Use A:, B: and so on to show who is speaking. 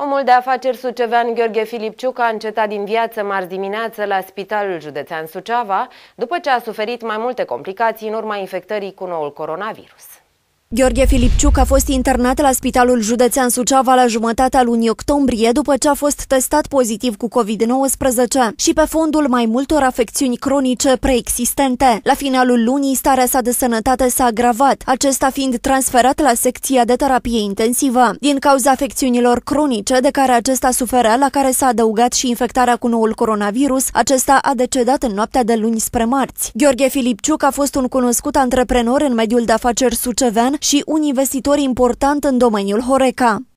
A: Omul de afaceri sucevean Gheorghe Filipciuc a încetat din viață marți dimineață la Spitalul Județean Suceava, după ce a suferit mai multe complicații în urma infectării cu noul coronavirus.
B: Gheorghe Filipciuc a fost internat la Spitalul Județean Suceava la jumătatea lunii octombrie după ce a fost testat pozitiv cu COVID-19 și pe fondul mai multor afecțiuni cronice preexistente. La finalul lunii, starea sa de sănătate s-a agravat, acesta fiind transferat la secția de terapie intensivă. Din cauza afecțiunilor cronice de care acesta suferea, la care s-a adăugat și infectarea cu noul coronavirus, acesta a decedat în noaptea de luni spre marți. Gheorghe Filipciuc a fost un cunoscut antreprenor în mediul de afaceri sucevean, și un investitor important în domeniul Horeca.